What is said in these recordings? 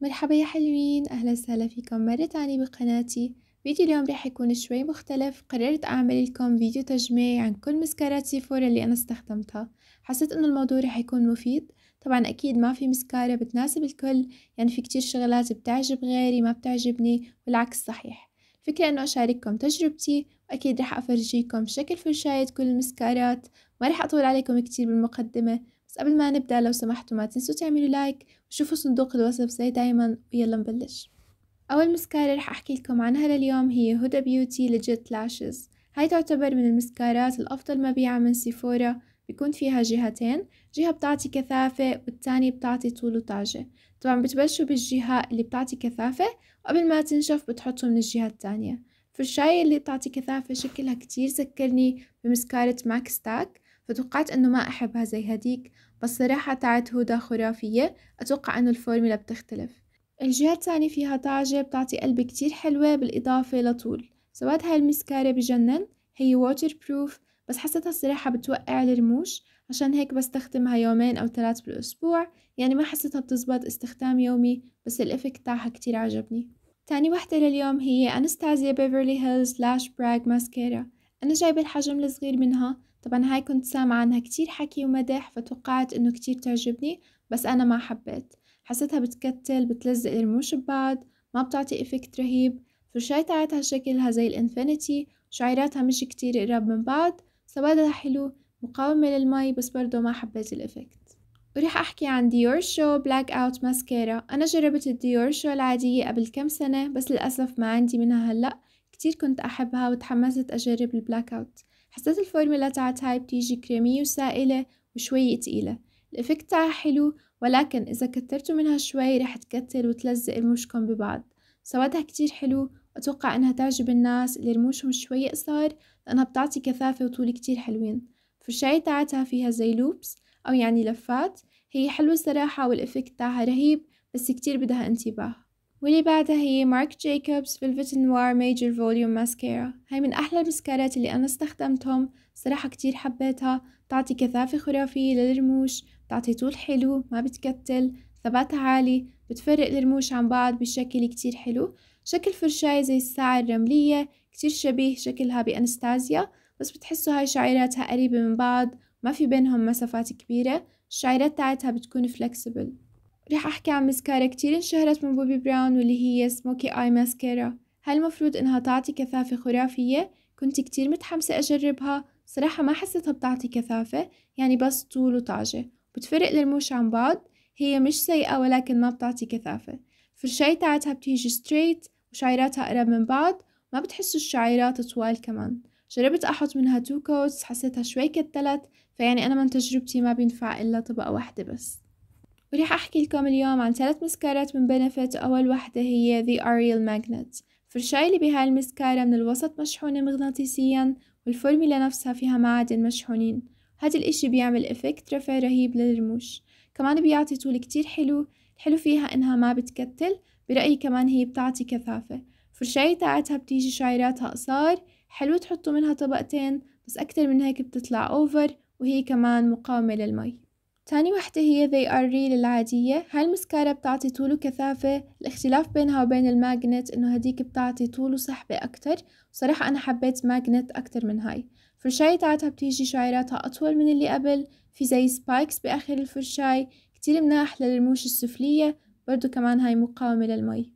مرحبا يا حلوين أهلا وسهلا فيكم مرة تانية بقناتي فيديو اليوم رح يكون شوي مختلف قررت أعمل لكم فيديو تجميع عن كل مسكارات سيفورا اللي أنا استخدمتها حسيت إنه الموضوع رح يكون مفيد طبعا أكيد ما في مسكارة بتناسب الكل يعني في كتير شغلات بتعجب غيري ما بتعجبني والعكس صحيح الفكرة إنه أشارككم تجربتي وأكيد رح أفرجيكم شكل فرشاية كل المسكارات ما رح أطول عليكم كتير بالمقدمة بس قبل ما نبدأ لو سمحتوا ما تنسوا تعملوا لايك وشوفوا صندوق الوصف زي دايما ويلا نبلش أول مسكارة رح أحكي لكم عنها لليوم هي هدى بيوتي لجيت لاشز هاي تعتبر من المسكارات الأفضل مبيعا من سيفورا بيكون فيها جهتين جهة بتعطي كثافة والتانية بتعطي طول وطاجة طبعا بتبلشوا بالجهة اللي بتعطي كثافة وقبل ما تنشف بتحطوا من الجهة التانية فالشاي اللي بتعطي كثافة شكلها كتير ذكرني بمسكارة ماكس تاك فتوقعت أنه ما أحبها زي هديك بس صراحة تاعت هدى خرافية أتوقع أنه الفورميلا بتختلف الجهة الثانية فيها طاجة بتعطي قلب كتير حلوة بالإضافة لطول سواد هاي المسكارة بجنن هي ووتر بروف بس حسيتها الصراحة بتوقع الرموش عشان هيك بستخدمها يومين أو ثلاث بالأسبوع يعني ما حسيتها بتزبط استخدام يومي بس الإفكت تاعها كتير عجبني تاني وحدة لليوم هي أنستازيا بيفرلي هيلز لاش براغ ماسكيرا أنا جايبة الحجم الصغير منها طبعا هاي كنت سامعة عنها كتير حكي ومدح فتوقعت انه كتير تعجبني بس انا ما حبيت حسيتها بتكتل بتلزق الرموش ببعض ما بتعطي افكت رهيب الفرشاية تاعتها شكلها زي الانفينيتي شعيراتها مش كتير قراب من بعض سوادها حلو مقاومة للمي بس برضه ما حبيت الإفكت وراح أحكي عن ديور شو بلاك أوت ماسكارا أنا جربت الديور شو العادية قبل كم سنة بس للأسف ما عندي منها هلأ كتير كنت أحبها وتحمست أجرب البلاك أوت حسيت الفورميلا تاعت هاي بتيجي كريمية وسائلة وشوي تقيلة الإفكت تاعها حلو ولكن إذا كترتوا منها شوي رح تكتل وتلزق رموشكم ببعض سوادها كتير حلو وأتوقع إنها تعجب الناس اللي رموشهم شوي قصار لأنها بتعطي كثافة وطول كتير حلوين الفرشاية تاعتها فيها زي لوبس أو يعني لفات هي حلوة الصراحة والإفكت تاعها رهيب بس كتير بدها انتباه واللي بعدها هي مارك جايكوبس فيلفت نوار ميجر فوليوم ماسكارا هاي من أحلى المسكارات اللي أنا استخدمتهم صراحة كتير حبيتها تعطي كثافة خرافية للرموش تعطي طول حلو ما بتكتل ثباتها عالي بتفرق الرموش عن بعض بشكل كتير حلو شكل فرشاية زي الساعة الرملية كتير شبيه شكلها بأنستازيا بس بتحسوا هاي شعيراتها قريبة من بعض ما في بينهم مسافات كبيرة الشعيرات تاعتها بتكون فلكسبل رح أحكي عن مسكارة كتير انشهرت من بوبي براون واللي هي سموكي آي ماسكارا المفروض إنها تعطي كثافة خرافية كنت كتير متحمسة أجربها صراحة ما حسيتها بتعطي كثافة يعني بس طول وطاجة بتفرق للموش عن بعض هي مش سيئة ولكن ما بتعطي كثافة فرشاي تاعتها بتيجي ستريت وشعيراتها قرب من بعض ما بتحسوا الشعيرات طوال كمان جربت أحط منها تو كوتس حسيتها شوي كتلت فيعني أنا من تجربتي ما بينفع إلا طبقة واحدة بس وراح أحكي لكم اليوم عن ثلاث مسكارات من بنفيت أول واحدة هي The Ariel Magnet فرشاي اللي بهاي المسكارة من الوسط مشحونة مغناطيسيا والفورميلا نفسها فيها معادن مشحونين هذا الإشي بيعمل إفكت رفع رهيب للرموش كمان بيعطي طول كتير حلو الحلو فيها إنها ما بتكتل برأيي كمان هي بتعطي كثافة الفرشاية تاعتها بتيجي شعيراتها قصار حلو تحطوا منها طبقتين بس أكتر من هيك بتطلع أوفر وهي كمان مقاومة للمي تاني وحدة هي they are real العادية هاي المسكارة بتعطي طول وكثافة الاختلاف بينها وبين الماجنت انه هديك بتعطي طول وسحبة اكتر صراحة انا حبيت ماجنت اكتر من هاي فرشاية تاعتها بتيجي شعيراتها اطول من اللي قبل في زي سبايكس باخر الفرشاي كتير مناح للرموش السفلية برضو كمان هاي مقاومة للمي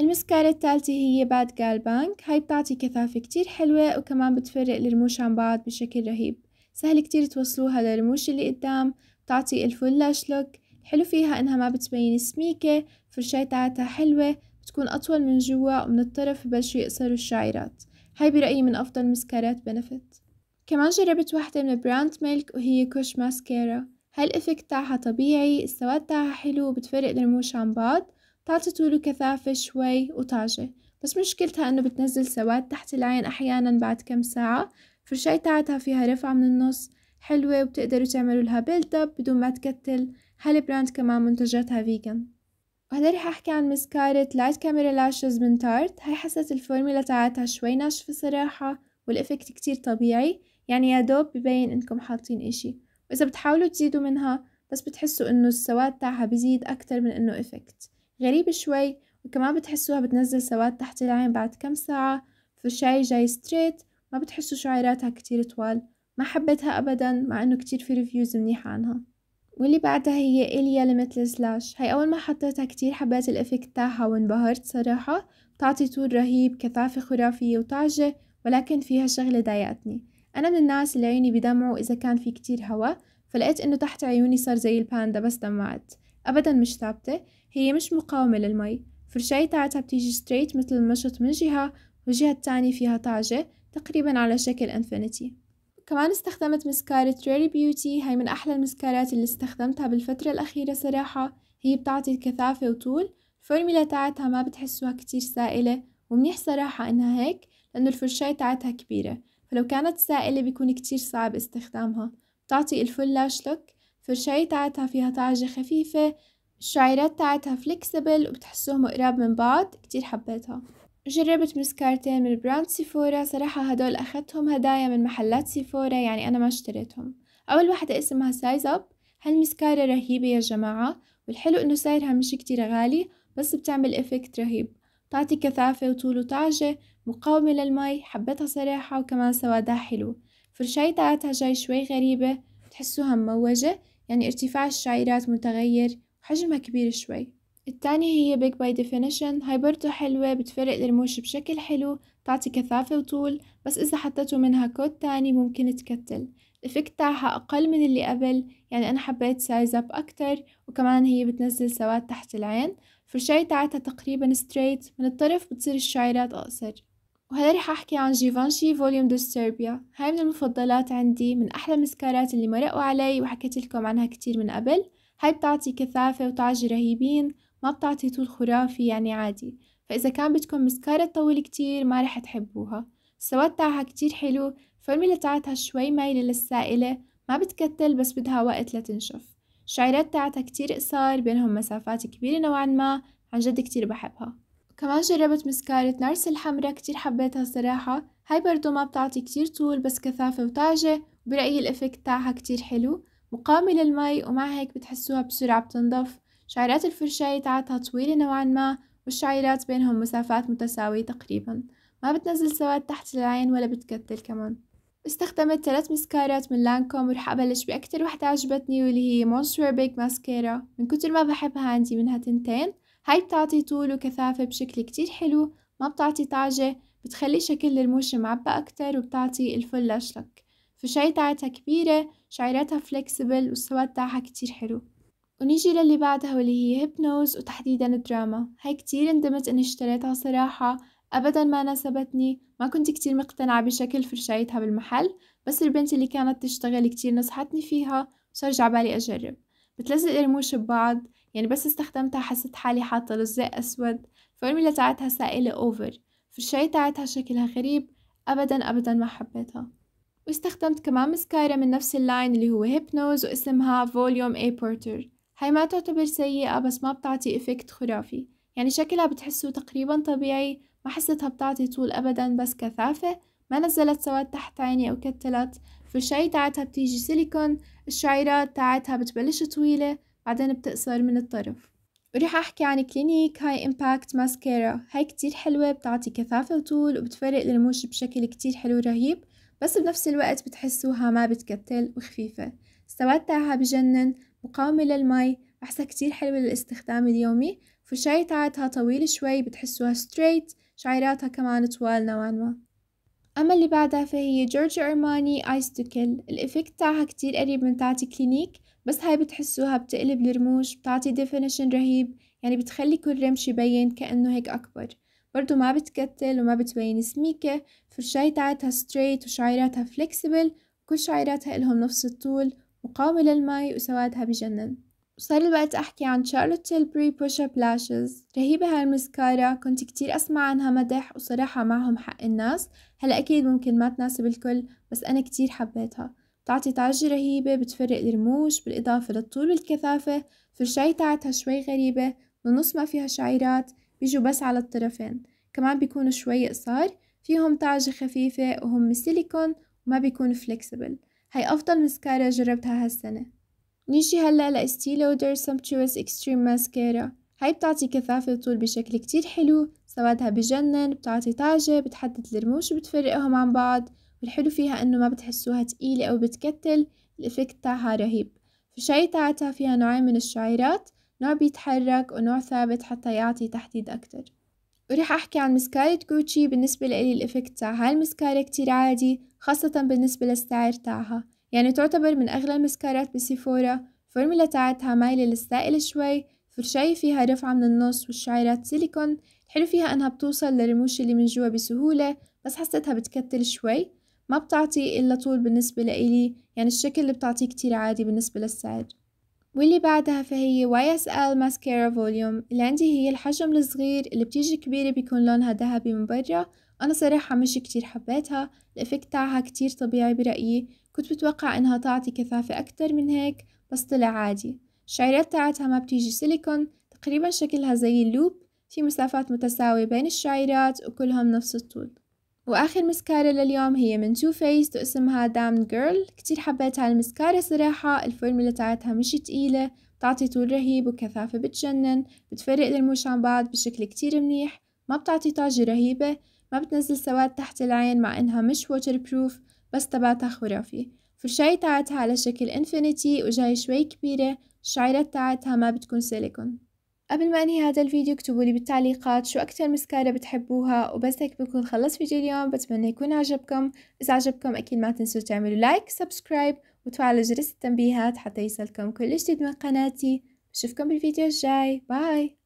المسكارة الثالثة هي باد جال بانك هاي بتعطي كثافة كتير حلوة وكمان بتفرق الرموش عن بعض بشكل رهيب سهل كتير توصلوها للرموش اللي قدام بتعطي الفول لاش لوك الحلو فيها إنها ما بتبين سميكة فرشاية تاعتها حلوة بتكون أطول من جوا ومن الطرف ببلشوا يقصروا الشعيرات هاي برأيي من أفضل مسكارات بنفت كمان جربت واحدة من براند ميلك وهي كوش ماسكارا هالإفكت تاعها طبيعي السواد تاعها حلو وبتفرق الرموش عن بعض بتعطي طول وكثافة شوي وطاجة بس مشكلتها إنه بتنزل سواد تحت العين أحيانا بعد كم ساعة فرشاية تاعتها فيها رفعة من النص حلوة وبتقدروا تعملوا لها بيلت اب بدون ما تكتل هالبراند كمان منتجاتها فيجن وهلا رح احكي عن مسكارة لايت كاميرا لاشز من تارت هاي حسيت الفورميلا تاعتها شوي ناشفة صراحة والإفكت كتير طبيعي يعني يا دوب ببين انكم حاطين اشي وإذا بتحاولوا تزيدوا منها بس بتحسوا انه السواد تاعها بزيد أكتر من انه إفكت غريب شوي وكمان بتحسوها بتنزل سواد تحت العين بعد كم ساعة فالشاي جاي ستريت ما بتحسوا شعيراتها كتير طوال ما حبيتها أبدا مع أنه كتير في ريفيوز منيحة عنها واللي بعدها هي إليا ليميتلس سلاش هاي أول ما حطيتها كتير حبيت الإفكت تاعها وانبهرت صراحة بتعطي طول رهيب كثافة خرافية وطعجة ولكن فيها شغلة ضايقتني أنا من الناس اللي عيوني بدمعوا إذا كان في كتير هوا فلقيت إنه تحت عيوني صار زي الباندا بس دمعت أبدا مش ثابتة هي مش مقاومة للمي فرشاية تاعتها بتيجي ستريت مثل المشط من جهة والجهة التانية فيها طعجة تقريبا على شكل انفينيتي كمان استخدمت مسكارة ريري بيوتي هاي من أحلى المسكارات اللي استخدمتها بالفترة الأخيرة صراحة هي بتعطي كثافة وطول الفورميلا تاعتها ما بتحسوها كتير سائلة ومنيح صراحة إنها هيك لأنه الفرشاة تاعتها كبيرة فلو كانت سائلة بيكون كتير صعب استخدامها بتعطي الفل لاش لوك الفرشاية تاعتها فيها طعجة خفيفة الشعيرات تاعتها فليكسبل وبتحسوهم قراب من بعض كتير حبيتها جربت مسكارتين من براند سيفورا صراحة هدول أخذتهم هدايا من محلات سيفورا يعني أنا ما اشتريتهم أول واحدة اسمها سايز أب هالمسكارة رهيبة يا جماعة والحلو إنه سعرها مش كتير غالي بس بتعمل إفكت رهيب تعطي كثافة وطول وطعجة مقاومة للمي حبيتها صراحة وكمان سوادها حلو فرشاي تاعتها جاي شوي غريبة بتحسوها مموجة يعني ارتفاع الشعيرات متغير وحجمها كبير شوي التانية هي بيج باي ديفينيشن هاي برضو حلوة بتفرق الرموش بشكل حلو بتعطي كثافة وطول بس إذا حطيتوا منها كود تاني ممكن تكتل الإفكت تاعها أقل من اللي قبل يعني أنا حبيت سايز أب أكتر وكمان هي بتنزل سواد تحت العين الفرشاية تاعتها تقريبا ستريت من الطرف بتصير الشعيرات أقصر وهلا رح أحكي عن جيفانشي فوليوم دو سيربيا هاي من المفضلات عندي من أحلى المسكارات اللي مرقوا علي وحكيت لكم عنها كتير من قبل هاي بتعطي كثافة وتعجي رهيبين ما بتعطي طول خرافي يعني عادي فإذا كان بدكم مسكارة تطول كتير ما رح تحبوها السواد تاعها كتير حلو فرملة تاعتها شوي مايلة للسائلة ما بتكتل بس بدها وقت لتنشف الشعيرات تاعتها كتير قصار بينهم مسافات كبيرة نوعا ما عن جد كتير بحبها كمان جربت مسكارة نارس الحمراء كتير حبيتها صراحة هاي برضو ما بتعطي كتير طول بس كثافة وطاجة وبرأيي الإفكت تاعها كتير حلو مقاومة للمي ومع هيك بتحسوها بسرعة بتنضف شعيرات الفرشاية تاعتها طويلة نوعا ما والشعيرات بينهم مسافات متساوية تقريبا ما بتنزل سواد تحت العين ولا بتكتل كمان استخدمت ثلاث مسكارات من لانكوم ورح أبلش بأكتر وحدة عجبتني واللي هي مونستر بيك ماسكيرا من كتر ما بحبها عندي منها تنتين هاي بتعطي طول وكثافة بشكل كتير حلو ما بتعطي طعجة بتخلي شكل الرموش معبى أكتر وبتعطي الفل لك فشاي تاعتها كبيرة شعيراتها فليكسبل والسواد تاعها كتير حلو ونيجي للي بعدها واللي هي هيبنوز وتحديدا الدراما هاي كتير اندمت اني اشتريتها صراحة ابدا ما ناسبتني ما كنت كتير مقتنعة بشكل فرشايتها بالمحل بس البنت اللي كانت تشتغل كتير نصحتني فيها صار جعبالي اجرب بتلزق الرموش ببعض يعني بس استخدمتها حسيت حالي حاطة لزق اسود فورميلا تاعتها سائلة اوفر فرشاية تاعتها شكلها غريب ابدا ابدا ما حبيتها واستخدمت كمان مسكارة من نفس اللاين اللي هو هيبنوز واسمها فوليوم اي بورتر هاي ما تعتبر سيئة بس ما بتعطي إفكت خرافي يعني شكلها بتحسه تقريبا طبيعي ما حسيتها بتعطي طول أبدا بس كثافة ما نزلت سواد تحت عيني أو كتلت الفرشاية تاعتها بتيجي سيليكون الشعيرات تاعتها بتبلش طويلة بعدين بتقصر من الطرف وريح أحكي عن كلينيك هاي إمباكت ماسكارا هاي كتير حلوة بتعطي كثافة وطول وبتفرق للموش بشكل كتير حلو رهيب بس بنفس الوقت بتحسوها ما بتكتل وخفيفة السواد تاعها بجنن مقاومة للمي بحسها كتير حلوة للاستخدام اليومي فشاي تاعتها طويل شوي بتحسوها ستريت شعيراتها كمان طوال نوعا ما أما اللي بعدها فهي جورجيو أرماني آيس توكل الإفكت تاعها كتير قريب من تاعتي كلينيك بس هاي بتحسوها بتقلب الرموش بتعطي ديفينيشن رهيب يعني بتخلي كل رمش يبين كأنه هيك أكبر برضو ما بتكتل وما بتبين سميكة فرشاي تاعتها ستريت وشعيراتها فليكسبل وكل شعيراتها إلهم نفس الطول مقابل الماي وسوادها بجنن وصار الوقت أحكي عن شارلوت تيلبري بوش أب لاشز رهيبة هالمسكارة كنت كتير أسمع عنها مدح وصراحة معهم حق الناس هلا أكيد ممكن ما تناسب الكل بس أنا كتير حبيتها بتعطي طاجة رهيبة بتفرق الرموش بالإضافة للطول والكثافة فرشاي تاعتها شوي غريبة والنص ما فيها شعيرات بيجوا بس على الطرفين كمان بيكونوا شوي قصار فيهم طاجة خفيفة وهم سيليكون وما بيكونوا فليكسبل هي أفضل مسكارة جربتها هالسنة نيجي هلأ لستي لودر سمبتشوس اكستريم ماسكارا هاي بتعطي كثافة وطول بشكل كتير حلو سوادها بجنن بتعطي طاجة بتحدد الرموش وبتفرقهم عن بعض والحلو فيها انه ما بتحسوها تقيلة او بتكتل الافكت تاعها رهيب الشاي تاعتها فيها نوعين من الشعيرات نوع بيتحرك ونوع ثابت حتى يعطي تحديد اكتر وراح أحكي عن مسكارة جوتشي بالنسبة لإلي الإفكت تاعها المسكارة كتير عادي خاصة بالنسبة للسعر تاعها يعني تعتبر من أغلى المسكارات بسيفورا فورميلا تاعتها مايلة للسائل شوي فرشاية فيها رفعة من النص والشعيرات سيليكون الحلو فيها إنها بتوصل للرموش اللي من جوا بسهولة بس حسيتها بتكتل شوي ما بتعطي إلا طول بالنسبة لإلي يعني الشكل اللي بتعطيه كتير عادي بالنسبة للسعر واللي بعدها فهي واي اس ال ماسكارا فوليوم اللي عندي هي الحجم الصغير اللي بتيجي كبيرة بيكون لونها ذهبي من برا أنا صراحة مش كتير حبيتها الإفكت تاعها كتير طبيعي برأيي كنت بتوقع إنها تعطي كثافة أكتر من هيك بس طلع عادي الشعيرات تاعتها ما بتيجي سيليكون تقريبا شكلها زي اللوب في مسافات متساوية بين الشعيرات وكلهم نفس الطول واخر مسكارة لليوم هي من تو فيس واسمها دامن جيرل كتير حبيت هالمسكارة صراحة الفورمولا تاعتها مش تقيلة بتعطي طول رهيب وكثافة بتجنن بتفرق الموش عن بعض بشكل كتير منيح ما بتعطي طاجة رهيبة ما بتنزل سواد تحت العين مع انها مش ووتر بروف بس تبعتها خرافي فرشاية تاعتها على شكل انفينيتي وجاي شوي كبيرة الشعيرات تاعتها ما بتكون سيليكون قبل ما أنهي هذا الفيديو اكتبوا لي بالتعليقات شو أكتر مسكارة بتحبوها وبس هيك بكون خلصت فيديو اليوم بتمنى يكون عجبكم إذا عجبكم أكيد ما تنسوا تعملوا لايك سبسكرايب وتفعلوا جرس التنبيهات حتى يصلكم كل جديد من قناتي بشوفكم بالفيديو الجاي باي